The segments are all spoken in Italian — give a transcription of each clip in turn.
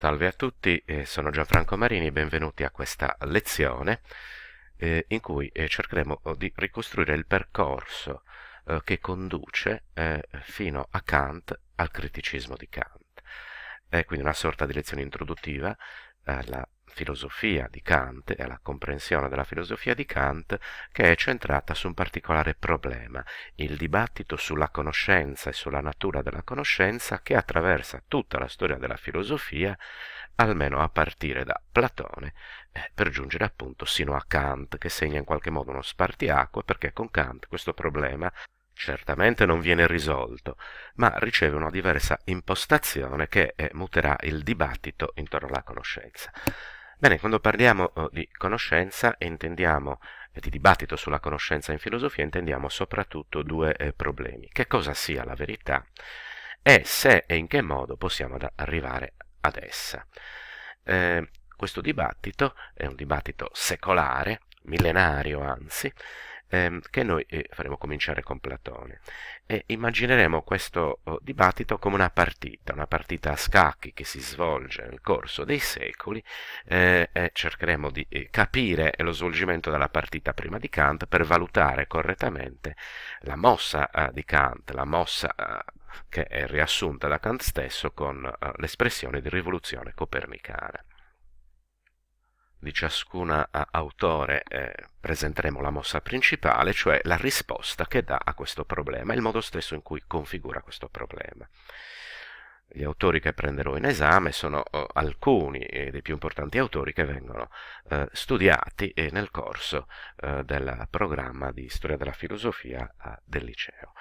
Salve a tutti, eh, sono Gianfranco Marini benvenuti a questa lezione eh, in cui eh, cercheremo oh, di ricostruire il percorso che conduce fino a Kant, al criticismo di Kant. È quindi una sorta di lezione introduttiva alla filosofia di Kant e alla comprensione della filosofia di Kant che è centrata su un particolare problema, il dibattito sulla conoscenza e sulla natura della conoscenza che attraversa tutta la storia della filosofia, almeno a partire da Platone, eh, per giungere appunto sino a Kant, che segna in qualche modo uno spartiacque perché con Kant questo problema certamente non viene risolto, ma riceve una diversa impostazione che eh, muterà il dibattito intorno alla conoscenza. Bene, quando parliamo oh, di conoscenza intendiamo eh, di dibattito sulla conoscenza in filosofia intendiamo soprattutto due eh, problemi. Che cosa sia la verità e se e in che modo possiamo arrivare ad essa. Eh, questo dibattito è un dibattito secolare, millenario anzi, ehm, che noi eh, faremo cominciare con Platone. E immagineremo questo oh, dibattito come una partita, una partita a scacchi che si svolge nel corso dei secoli eh, e cercheremo di eh, capire lo svolgimento della partita prima di Kant per valutare correttamente la mossa eh, di Kant, la mossa eh, che è riassunta da Kant stesso con eh, l'espressione di rivoluzione copernicana di ciascun eh, autore eh, presenteremo la mossa principale, cioè la risposta che dà a questo problema, il modo stesso in cui configura questo problema. Gli autori che prenderò in esame sono oh, alcuni eh, dei più importanti autori che vengono eh, studiati eh, nel corso eh, del programma di storia della filosofia del liceo.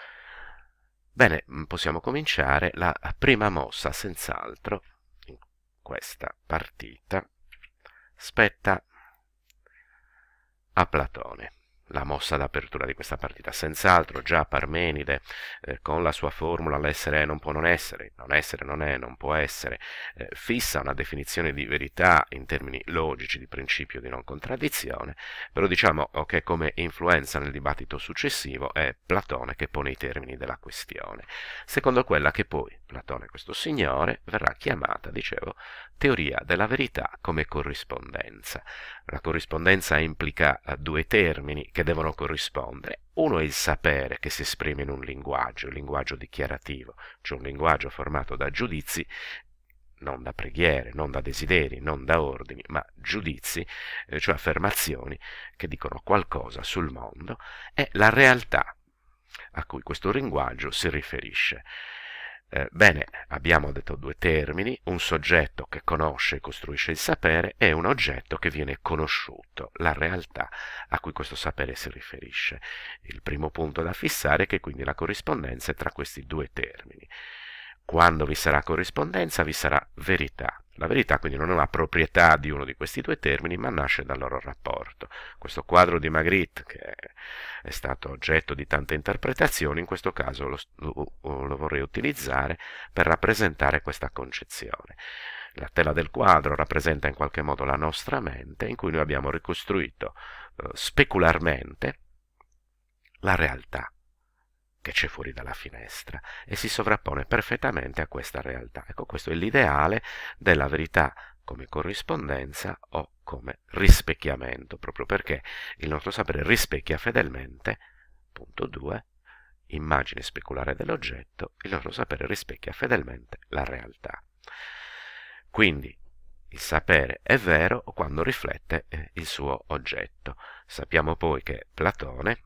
Bene, mm, possiamo cominciare la prima mossa, senz'altro, in questa partita spetta a Platone la mossa d'apertura di questa partita. Senz'altro già Parmenide eh, con la sua formula l'essere è non può non essere, non essere non è, non può essere, eh, fissa una definizione di verità in termini logici di principio di non contraddizione, però diciamo che okay, come influenza nel dibattito successivo è Platone che pone i termini della questione, secondo quella che poi Platone, questo signore, verrà chiamata, dicevo, teoria della verità come corrispondenza. La corrispondenza implica eh, due termini che devono corrispondere. Uno è il sapere che si esprime in un linguaggio, il linguaggio dichiarativo, cioè un linguaggio formato da giudizi, non da preghiere, non da desideri, non da ordini, ma giudizi, eh, cioè affermazioni che dicono qualcosa sul mondo, è la realtà a cui questo linguaggio si riferisce. Eh, bene, abbiamo detto due termini, un soggetto che conosce e costruisce il sapere e un oggetto che viene conosciuto, la realtà a cui questo sapere si riferisce. Il primo punto da fissare è che quindi la corrispondenza è tra questi due termini. Quando vi sarà corrispondenza vi sarà verità, la verità quindi non è una proprietà di uno di questi due termini, ma nasce dal loro rapporto. Questo quadro di Magritte, che è stato oggetto di tante interpretazioni, in questo caso lo, lo, lo vorrei utilizzare per rappresentare questa concezione. La tela del quadro rappresenta in qualche modo la nostra mente in cui noi abbiamo ricostruito eh, specularmente la realtà che c'è fuori dalla finestra e si sovrappone perfettamente a questa realtà. Ecco, questo è l'ideale della verità come corrispondenza o come rispecchiamento, proprio perché il nostro sapere rispecchia fedelmente, punto 2, immagine speculare dell'oggetto, il nostro sapere rispecchia fedelmente la realtà. Quindi il sapere è vero quando riflette eh, il suo oggetto. Sappiamo poi che Platone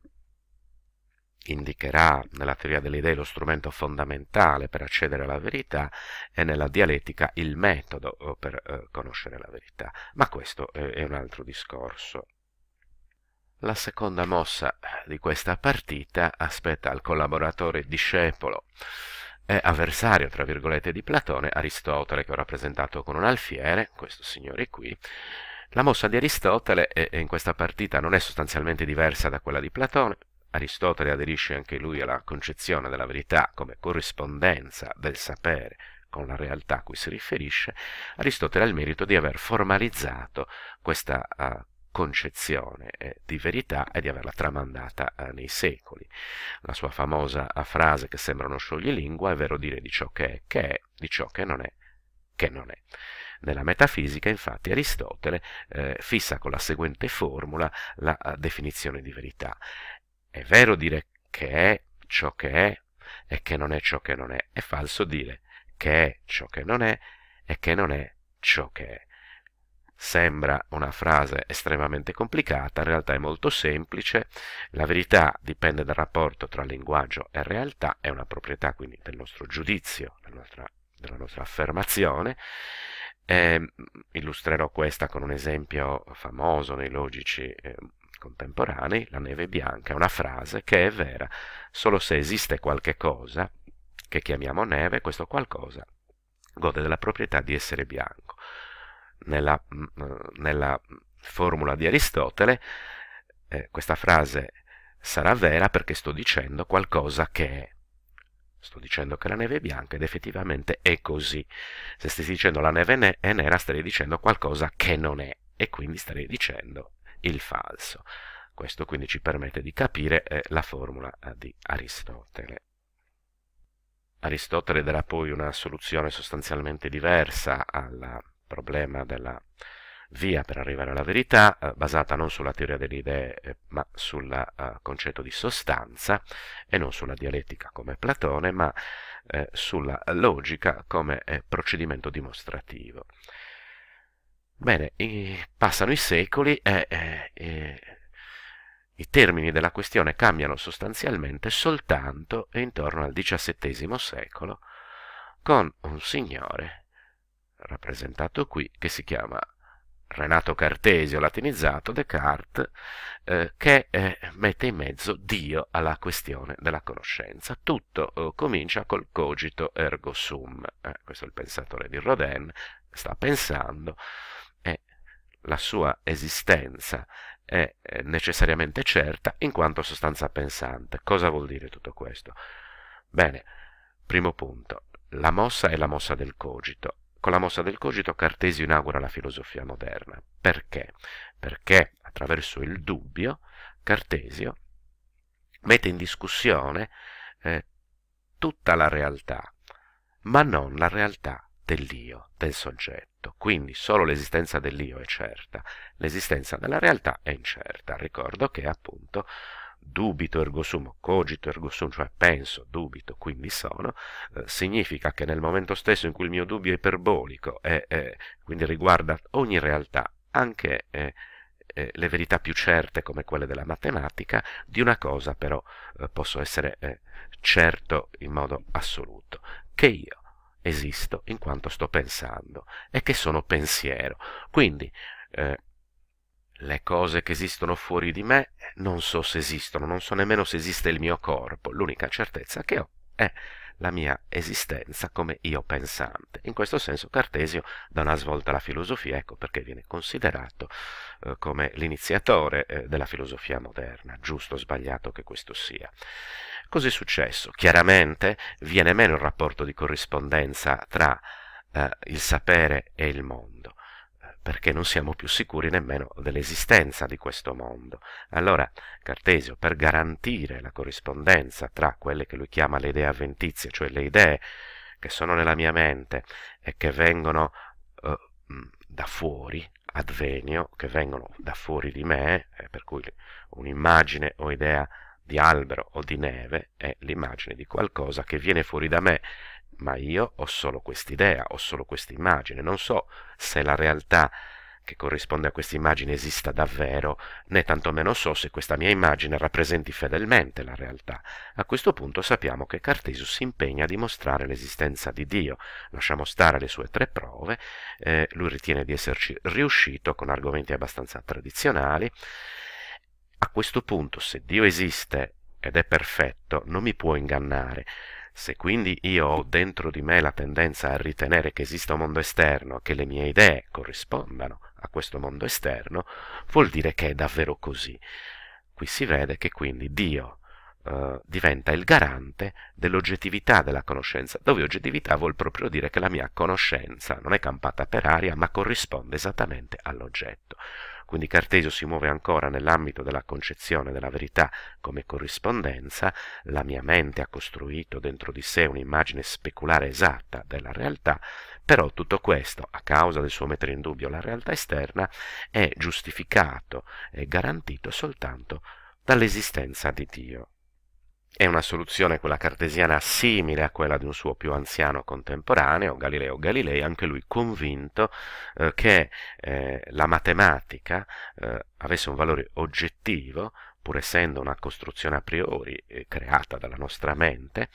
indicherà nella teoria delle idee lo strumento fondamentale per accedere alla verità e nella dialettica il metodo per eh, conoscere la verità, ma questo eh, è un altro discorso. La seconda mossa eh, di questa partita aspetta al collaboratore discepolo e avversario, tra virgolette, di Platone, Aristotele, che ho rappresentato con un alfiere, questo signore qui, la mossa di Aristotele eh, in questa partita non è sostanzialmente diversa da quella di Platone, Aristotele aderisce anche lui alla concezione della verità come corrispondenza del sapere con la realtà a cui si riferisce, Aristotele ha il merito di aver formalizzato questa uh, concezione eh, di verità e di averla tramandata eh, nei secoli. La sua famosa eh, frase che sembra uno scioglilingua è vero dire di ciò che è, che è, di ciò che non è, che non è. Nella metafisica, infatti, Aristotele eh, fissa con la seguente formula la uh, definizione di verità. È vero dire che è ciò che è e che non è ciò che non è. È falso dire che è ciò che non è e che non è ciò che è. Sembra una frase estremamente complicata, in realtà è molto semplice. La verità dipende dal rapporto tra linguaggio e realtà, è una proprietà quindi del nostro giudizio, della nostra, della nostra affermazione. Eh, illustrerò questa con un esempio famoso nei logici. Eh, contemporanei, la neve bianca, è una frase che è vera solo se esiste qualche cosa che chiamiamo neve, questo qualcosa gode della proprietà di essere bianco. Nella, mm, eh, nella formula di Aristotele eh, questa frase sarà vera perché sto dicendo qualcosa che è. Sto dicendo che la neve è bianca ed effettivamente è così. Se stessi dicendo la neve è nera, starei dicendo qualcosa che non è e quindi starei dicendo il falso. Questo quindi ci permette di capire eh, la formula eh, di Aristotele. Aristotele darà poi una soluzione sostanzialmente diversa al problema della via per arrivare alla verità, eh, basata non sulla teoria delle idee, eh, ma sul eh, concetto di sostanza, e non sulla dialettica come Platone, ma eh, sulla logica come eh, procedimento dimostrativo. Bene, passano i secoli e, e, e i termini della questione cambiano sostanzialmente soltanto intorno al XVII secolo con un signore, rappresentato qui, che si chiama Renato Cartesio, latinizzato Descartes, eh, che eh, mette in mezzo Dio alla questione della conoscenza. Tutto eh, comincia col cogito ergo sum. Eh, questo è il pensatore di Rodin, sta pensando, la sua esistenza è eh, necessariamente certa in quanto sostanza pensante. Cosa vuol dire tutto questo? Bene, primo punto, la mossa è la mossa del cogito. Con la mossa del cogito Cartesio inaugura la filosofia moderna. Perché? Perché attraverso il dubbio Cartesio mette in discussione eh, tutta la realtà, ma non la realtà dell'io, del soggetto. Quindi solo l'esistenza dell'io è certa, l'esistenza della realtà è incerta. Ricordo che appunto dubito ergo sum, cogito ergo sum, cioè penso, dubito, quindi sono, eh, significa che nel momento stesso in cui il mio dubbio è iperbolico e eh, quindi riguarda ogni realtà, anche eh, eh, le verità più certe come quelle della matematica, di una cosa però eh, posso essere eh, certo in modo assoluto, che io esisto in quanto sto pensando e che sono pensiero. Quindi eh, le cose che esistono fuori di me non so se esistono, non so nemmeno se esiste il mio corpo. L'unica certezza che ho è la mia esistenza come io pensante. In questo senso Cartesio dà una svolta alla filosofia, ecco perché viene considerato eh, come l'iniziatore eh, della filosofia moderna, giusto o sbagliato che questo sia. Cos'è successo? Chiaramente viene meno il rapporto di corrispondenza tra eh, il sapere e il mondo perché non siamo più sicuri nemmeno dell'esistenza di questo mondo. Allora Cartesio, per garantire la corrispondenza tra quelle che lui chiama le idee avventizie, cioè le idee che sono nella mia mente e che vengono eh, da fuori, advenio, che vengono da fuori di me, eh, per cui un'immagine o idea di albero o di neve è l'immagine di qualcosa che viene fuori da me ma io ho solo quest'idea, ho solo questa immagine, non so se la realtà che corrisponde a questa immagine esista davvero, né tantomeno so se questa mia immagine rappresenti fedelmente la realtà. A questo punto sappiamo che Cartesius si impegna a dimostrare l'esistenza di Dio. Lasciamo stare le sue tre prove, eh, lui ritiene di esserci riuscito con argomenti abbastanza tradizionali. A questo punto, se Dio esiste ed è perfetto, non mi può ingannare. Se quindi io ho dentro di me la tendenza a ritenere che esista un mondo esterno, che le mie idee corrispondano a questo mondo esterno, vuol dire che è davvero così. Qui si vede che quindi Dio eh, diventa il garante dell'oggettività della conoscenza, dove oggettività vuol proprio dire che la mia conoscenza non è campata per aria, ma corrisponde esattamente all'oggetto. Quindi Cartesio si muove ancora nell'ambito della concezione della verità come corrispondenza, la mia mente ha costruito dentro di sé un'immagine speculare esatta della realtà, però tutto questo, a causa del suo mettere in dubbio la realtà esterna, è giustificato e garantito soltanto dall'esistenza di Dio. È una soluzione, quella cartesiana, simile a quella di un suo più anziano contemporaneo, Galileo Galilei, anche lui convinto eh, che eh, la matematica eh, avesse un valore oggettivo, pur essendo una costruzione a priori eh, creata dalla nostra mente,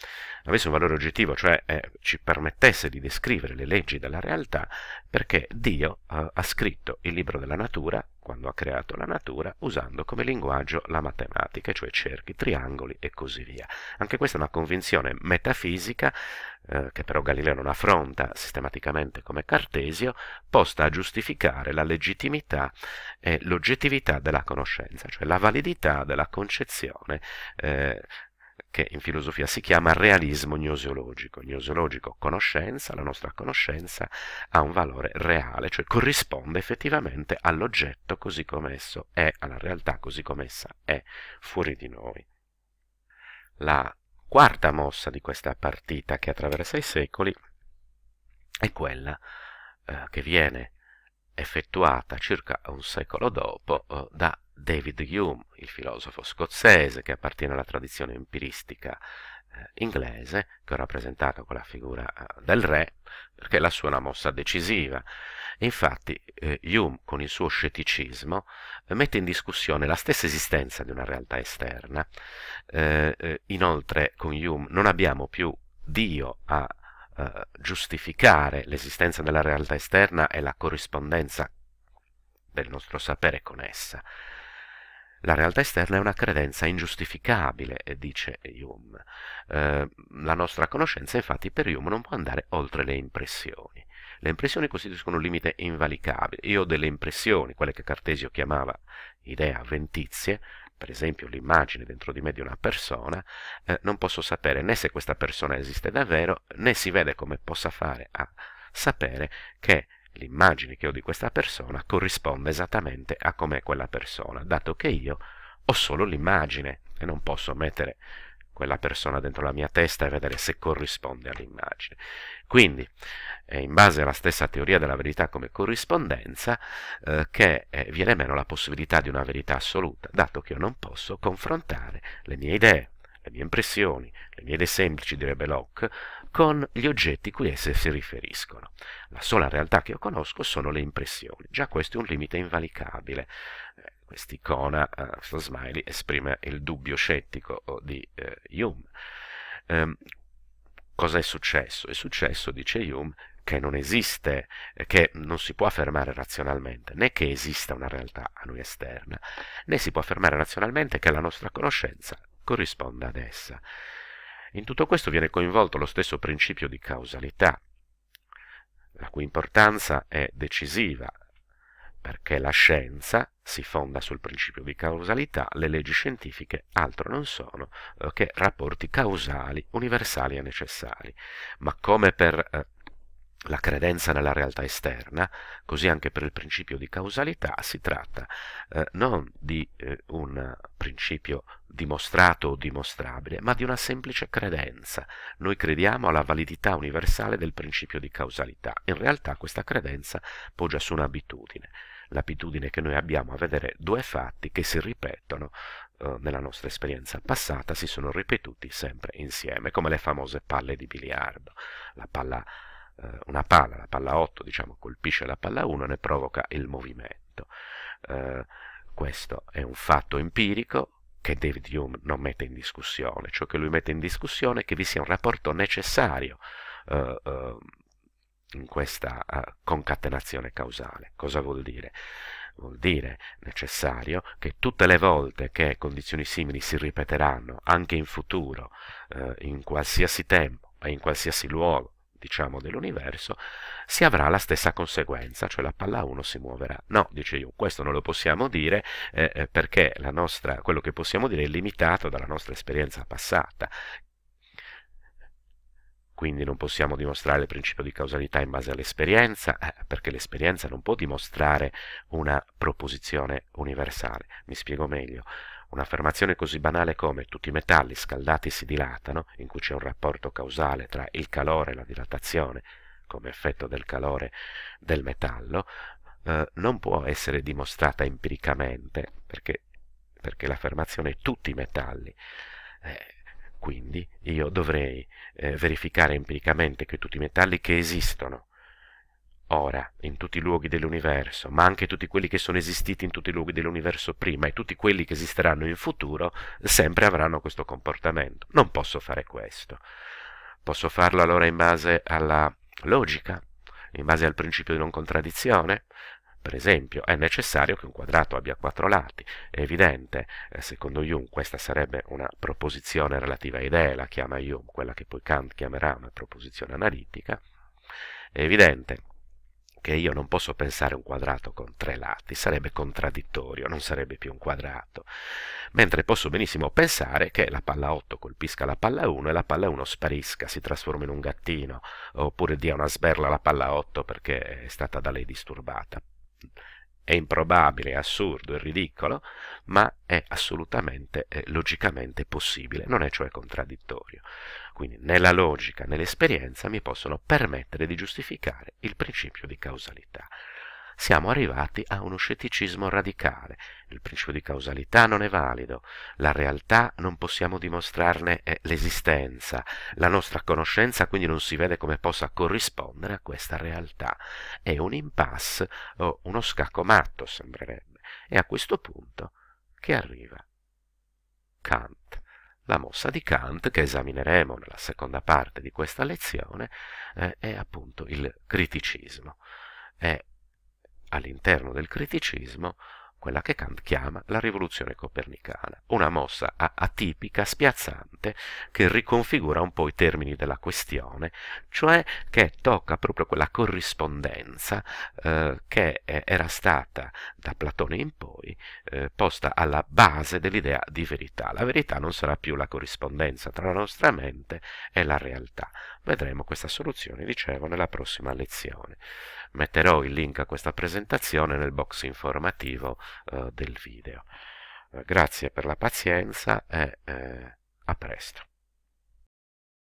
avesse un valore oggettivo, cioè eh, ci permettesse di descrivere le leggi della realtà, perché Dio eh, ha scritto il libro della natura quando ha creato la natura, usando come linguaggio la matematica, cioè cerchi, triangoli e così via. Anche questa è una convinzione metafisica, eh, che però Galileo non affronta sistematicamente come Cartesio, posta a giustificare la legittimità e l'oggettività della conoscenza, cioè la validità della concezione eh, che in filosofia si chiama realismo gnoseologico. Gnoseologico, conoscenza, la nostra conoscenza ha un valore reale, cioè corrisponde effettivamente all'oggetto così come esso è, alla realtà così come essa è fuori di noi. La quarta mossa di questa partita che attraversa i secoli è quella eh, che viene effettuata circa un secolo dopo eh, da David Hume, il filosofo scozzese che appartiene alla tradizione empiristica eh, inglese, che ho rappresentato con la figura eh, del re, perché la sua è una mossa decisiva. Infatti eh, Hume, con il suo scetticismo, eh, mette in discussione la stessa esistenza di una realtà esterna. Eh, inoltre, con Hume non abbiamo più Dio a eh, giustificare l'esistenza della realtà esterna e la corrispondenza del nostro sapere con essa la realtà esterna è una credenza ingiustificabile, dice Hume. Eh, la nostra conoscenza infatti per Hume non può andare oltre le impressioni. Le impressioni costituiscono un limite invalicabile. Io ho delle impressioni, quelle che Cartesio chiamava idee avventizie, per esempio l'immagine dentro di me di una persona, eh, non posso sapere né se questa persona esiste davvero, né si vede come possa fare a sapere che l'immagine che ho di questa persona corrisponde esattamente a com'è quella persona, dato che io ho solo l'immagine e non posso mettere quella persona dentro la mia testa e vedere se corrisponde all'immagine. Quindi, è in base alla stessa teoria della verità come corrispondenza, eh, che viene meno la possibilità di una verità assoluta, dato che io non posso confrontare le mie idee, le mie impressioni, le mie idee semplici, direbbe Locke, con gli oggetti cui esse si riferiscono. La sola realtà che io conosco sono le impressioni. Già questo è un limite invalicabile. Eh, quest'icona, eh, questo smiley, esprime il dubbio scettico oh, di eh, Hume. Eh, cosa è successo? È successo, dice Hume, che non esiste, eh, che non si può affermare razionalmente, né che esista una realtà a noi esterna, né si può affermare razionalmente che la nostra conoscenza corrisponda ad essa. In tutto questo viene coinvolto lo stesso principio di causalità, la cui importanza è decisiva, perché la scienza si fonda sul principio di causalità, le leggi scientifiche altro non sono eh, che rapporti causali, universali e necessari. Ma come per eh, la credenza nella realtà esterna, così anche per il principio di causalità si tratta eh, non di eh, un principio dimostrato o dimostrabile, ma di una semplice credenza. Noi crediamo alla validità universale del principio di causalità. In realtà questa credenza poggia su un'abitudine, l'abitudine che noi abbiamo a vedere due fatti che si ripetono eh, nella nostra esperienza passata, si sono ripetuti sempre insieme, come le famose palle di biliardo, la palla eh, una palla, la palla 8 diciamo, colpisce la palla 1 e ne provoca il movimento. Eh, questo è un fatto empirico che David Hume non mette in discussione, ciò che lui mette in discussione è che vi sia un rapporto necessario eh, eh in questa eh, concatenazione causale. Cosa vuol dire? vuol dire necessario che tutte le volte che condizioni simili si ripeteranno anche in futuro, eh, in qualsiasi tempo e in qualsiasi luogo, diciamo dell'universo, si avrà la stessa conseguenza, cioè la palla 1 si muoverà. No, dice io, questo non lo possiamo dire eh, eh perché nostra, quello che possiamo dire è limitato dalla nostra esperienza passata. Quindi non possiamo dimostrare il principio di causalità in base all'esperienza, eh, perché l'esperienza non può dimostrare una proposizione universale. Mi spiego meglio. Un'affermazione così banale come tutti i metalli scaldati si dilatano, in cui c'è un rapporto causale tra il calore e la dilatazione, come effetto del calore del metallo, eh, non può essere dimostrata empiricamente, perché, perché l'affermazione è tutti i metalli. Eh, quindi io dovrei eh, verificare empiricamente che tutti i metalli che esistono ora in tutti i luoghi dell'universo, ma anche tutti quelli che sono esistiti in tutti i luoghi dell'universo prima e tutti quelli che esisteranno in futuro, sempre avranno questo comportamento. Non posso fare questo. Posso farlo allora in base alla logica, in base al principio di non contraddizione, per esempio, è necessario che un quadrato abbia quattro lati. È evidente, eh, secondo Hume, questa sarebbe una proposizione relativa a idee, la chiama Hume, quella che poi Kant chiamerà una proposizione analitica. È evidente perché io non posso pensare un quadrato con tre lati, sarebbe contraddittorio, non sarebbe più un quadrato, mentre posso benissimo pensare che la palla 8 colpisca la palla 1 e la palla 1 sparisca, si trasforma in un gattino, oppure dia una sberla alla palla 8 perché è stata da lei disturbata è improbabile, è assurdo, è ridicolo, ma è assolutamente è eh, logicamente possibile, non è cioè contraddittorio. Quindi nella logica, nell'esperienza mi possono permettere di giustificare il principio di causalità siamo arrivati a uno scetticismo radicale. Il principio di causalità non è valido, la realtà non possiamo dimostrarne eh, l'esistenza, la nostra conoscenza quindi non si vede come possa corrispondere a questa realtà. È un impasse o uno scacco matto, sembrerebbe. È a questo punto che arriva Kant la mossa di Kant, che esamineremo nella seconda parte di questa lezione, eh, è appunto il criticismo. È all'interno del criticismo quella che Kant chiama la rivoluzione copernicana, una mossa atipica, spiazzante, che riconfigura un po' i termini della questione, cioè che tocca proprio quella corrispondenza eh, che era stata da Platone in poi eh, posta alla base dell'idea di verità. La verità non sarà più la corrispondenza tra la nostra mente e la realtà, Vedremo questa soluzione, dicevo, nella prossima lezione. Metterò il link a questa presentazione nel box informativo eh, del video. Eh, grazie per la pazienza e eh, a presto.